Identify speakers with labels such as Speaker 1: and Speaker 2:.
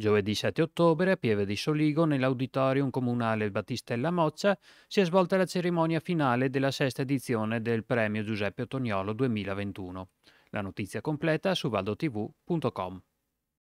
Speaker 1: Giovedì 7 ottobre, a Pieve di Soligo, nell'auditorium comunale Battistella Moccia, si è svolta la cerimonia finale della sesta edizione del Premio Giuseppe Otoniolo 2021. La notizia completa su valdotv.com.